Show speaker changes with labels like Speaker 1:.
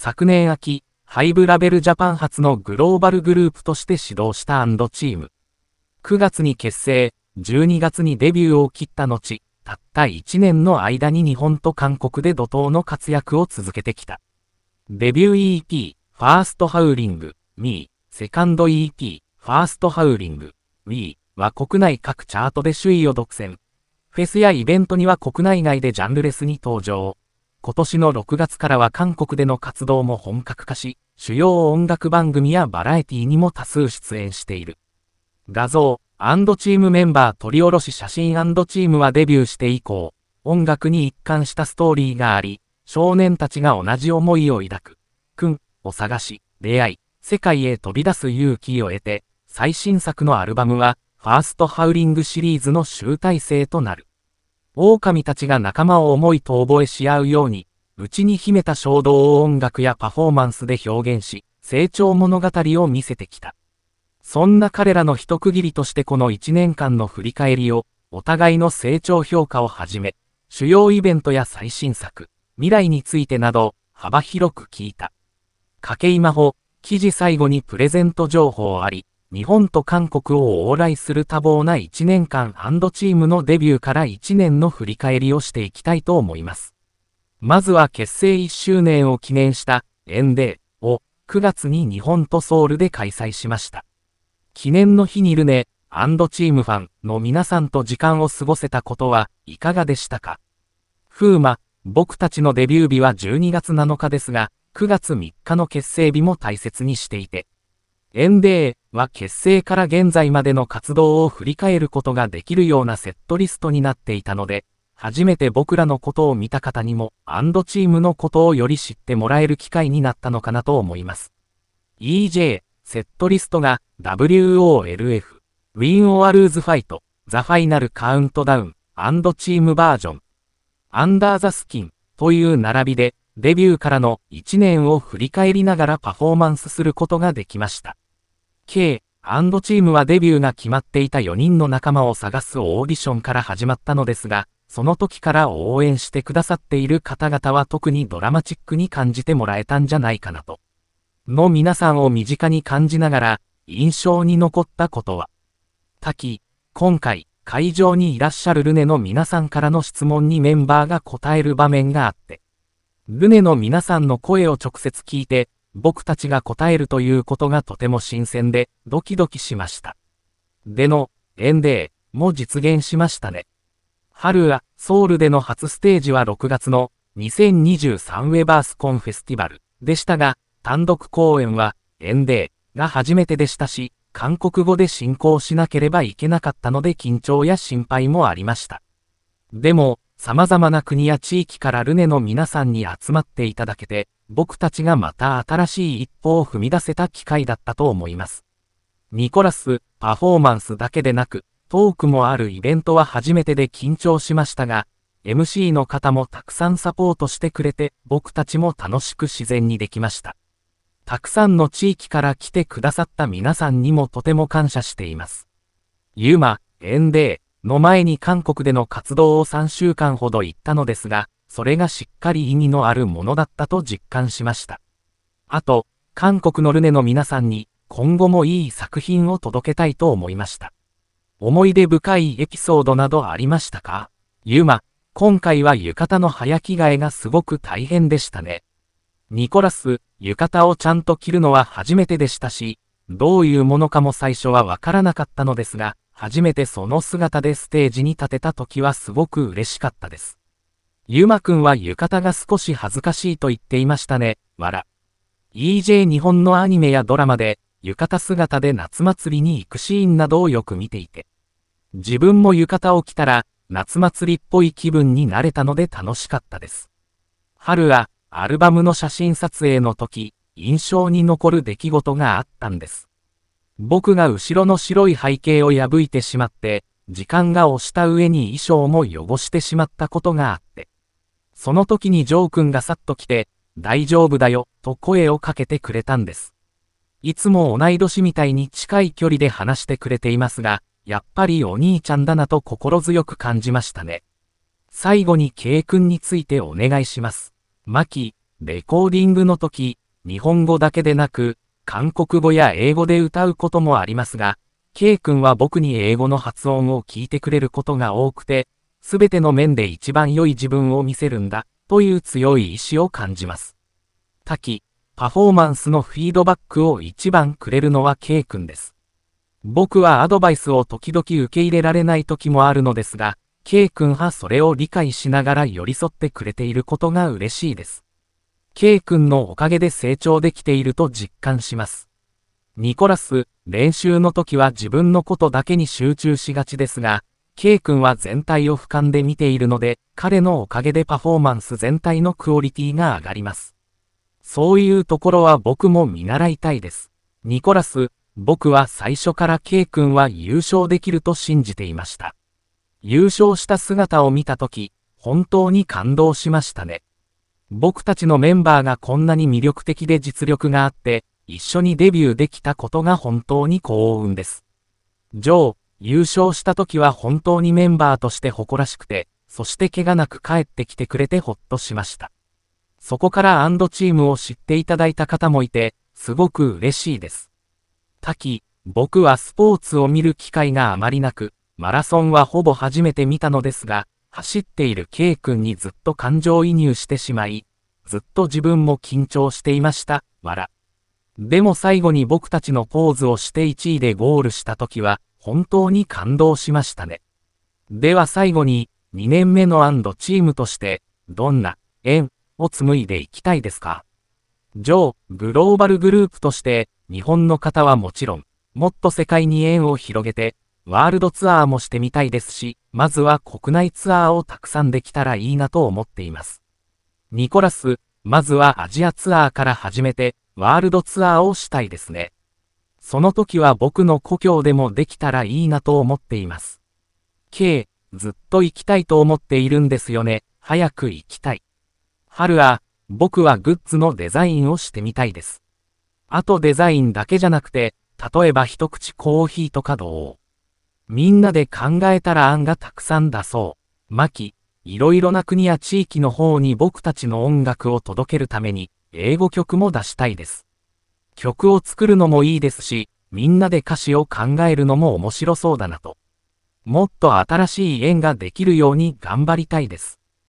Speaker 1: 昨年秋、ハイブラベルジャパン発のグローバルグループとして始動したアンドチーム。9月に結成、12月にデビューを切った後、たった1年の間に日本と韓国で怒涛の活躍を続けてきた。デビュー EP、ファーストハウリング、ミー、セカンド EP、ファーストハウリング、ミーは国内各チャートで首位を独占。フェスやイベントには国内外でジャンルレスに登場。今年の6月からは韓国での活動も本格化し、主要音楽番組やバラエティにも多数出演している。画像、チームメンバー取り下ろし写真チームはデビューして以降、音楽に一貫したストーリーがあり、少年たちが同じ思いを抱く、くんを探し、出会い、世界へ飛び出す勇気を得て、最新作のアルバムは、ファーストハウリングシリーズの集大成となる。狼たちが仲間を思いと覚えし合うように、内に秘めた衝動を音楽やパフォーマンスで表現し、成長物語を見せてきた。そんな彼らの一区切りとしてこの1年間の振り返りを、お互いの成長評価をはじめ、主要イベントや最新作、未来についてなど、幅広く聞いた。掛今穂、記事最後にプレゼント情報あり、日本と韓国を往来する多忙な1年間チームのデビューから1年の振り返りをしていきたいと思います。まずは結成1周年を記念したエンデーを9月に日本とソウルで開催しました。記念の日にルネチームファンの皆さんと時間を過ごせたことはいかがでしたか風魔、僕たちのデビュー日は12月7日ですが、9月3日の結成日も大切にしていて、園デーは結成から現在までの活動を振り返ることができるようなセットリストになっていたので、初めて僕らのことを見た方にも、アンドチームのことをより知ってもらえる機会になったのかなと思います。EJ、セットリストが WOLF、ウィン・オアルーズ・ファイト、ザ・ファイナル・カウントダウン、アンドチームバージョン、アンダー・ザ・スキンという並びで、デビューからの1年を振り返りながらパフォーマンスすることができました。K& チームはデビューが決まっていた4人の仲間を探すオーディションから始まったのですが、その時から応援してくださっている方々は特にドラマチックに感じてもらえたんじゃないかなと。の皆さんを身近に感じながら、印象に残ったことは、滝、今回、会場にいらっしゃるルネの皆さんからの質問にメンバーが答える場面があって、ルネの皆さんの声を直接聞いて、僕たちが答えるということがとても新鮮で、ドキドキしました。での、エンデーも実現しましたね。春は、ソウルでの初ステージは6月の2023ウェバースコンフェスティバルでしたが、単独公演は、エンデーが初めてでしたし、韓国語で進行しなければいけなかったので緊張や心配もありました。でも、様々な国や地域からルネの皆さんに集まっていただけて、僕たちがまた新しい一歩を踏み出せた機会だったと思います。ニコラス、パフォーマンスだけでなく、トークもあるイベントは初めてで緊張しましたが、MC の方もたくさんサポートしてくれて、僕たちも楽しく自然にできました。たくさんの地域から来てくださった皆さんにもとても感謝しています。ユーマ、エンデーの前に韓国での活動を3週間ほど行ったのですが、それがしっかり意味のあるものだったと実感しました。あと、韓国のルネの皆さんに、今後もいい作品を届けたいと思いました。思い出深いエピソードなどありましたかユマ、今回は浴衣の早着替えがすごく大変でしたね。ニコラス、浴衣をちゃんと着るのは初めてでしたし、どういうものかも最初はわからなかったのですが、初めてその姿でステージに立てた時はすごく嬉しかったです。ゆまくんは浴衣が少し恥ずかしいと言っていましたね、わら。EJ 日本のアニメやドラマで、浴衣姿で夏祭りに行くシーンなどをよく見ていて。自分も浴衣を着たら、夏祭りっぽい気分になれたので楽しかったです。春は、アルバムの写真撮影の時、印象に残る出来事があったんです。僕が後ろの白い背景を破いてしまって、時間が押した上に衣装も汚してしまったことがあって。その時にジョー君がさっと来て、大丈夫だよ、と声をかけてくれたんです。いつも同い年みたいに近い距離で話してくれていますが、やっぱりお兄ちゃんだなと心強く感じましたね。最後に K 君についてお願いします。マキ、レコーディングの時、日本語だけでなく、韓国語や英語で歌うこともありますが、K 君は僕に英語の発音を聞いてくれることが多くて、すべての面で一番良い自分を見せるんだ、という強い意志を感じます。多岐、パフォーマンスのフィードバックを一番くれるのは K 君です。僕はアドバイスを時々受け入れられない時もあるのですが、K 君はそれを理解しながら寄り添ってくれていることが嬉しいです。K 君のおかげで成長できていると実感します。ニコラス、練習の時は自分のことだけに集中しがちですが、K 君は全体を俯瞰で見ているので、彼のおかげでパフォーマンス全体のクオリティが上がります。そういうところは僕も見習いたいです。ニコラス、僕は最初から K 君は優勝できると信じていました。優勝した姿を見たとき、本当に感動しましたね。僕たちのメンバーがこんなに魅力的で実力があって、一緒にデビューできたことが本当に幸運です。ジョー、優勝した時は本当にメンバーとして誇らしくて、そして怪我なく帰ってきてくれてほっとしました。そこからアンドチームを知っていただいた方もいて、すごく嬉しいです。滝、僕はスポーツを見る機会があまりなく、マラソンはほぼ初めて見たのですが、走っている K 君にずっと感情移入してしまい、ずっと自分も緊張していました、わら。でも最後に僕たちのポーズをして1位でゴールした時は、本当に感動しましたね。では最後に、2年目のアンドチームとして、どんな、縁、を紡いでいきたいですか上、グローバルグループとして、日本の方はもちろん、もっと世界に縁を広げて、ワールドツアーもしてみたいですし、まずは国内ツアーをたくさんできたらいいなと思っています。ニコラス、まずはアジアツアーから始めて、ワールドツアーをしたいですね。その時は僕の故郷でもできたらいいなと思っています。K、ずっと行きたいと思っているんですよね。早く行きたい。春は、僕はグッズのデザインをしてみたいです。あとデザインだけじゃなくて、例えば一口コーヒーとかどうみんなで考えたら案がたくさんだそう。マキ、いろいろな国や地域の方に僕たちの音楽を届けるために、英語曲も出したいです。曲を作るのもいいですし、みんなで歌詞を考えるのも面白そうだなと。もっと新しい縁ができるように頑張りたいです。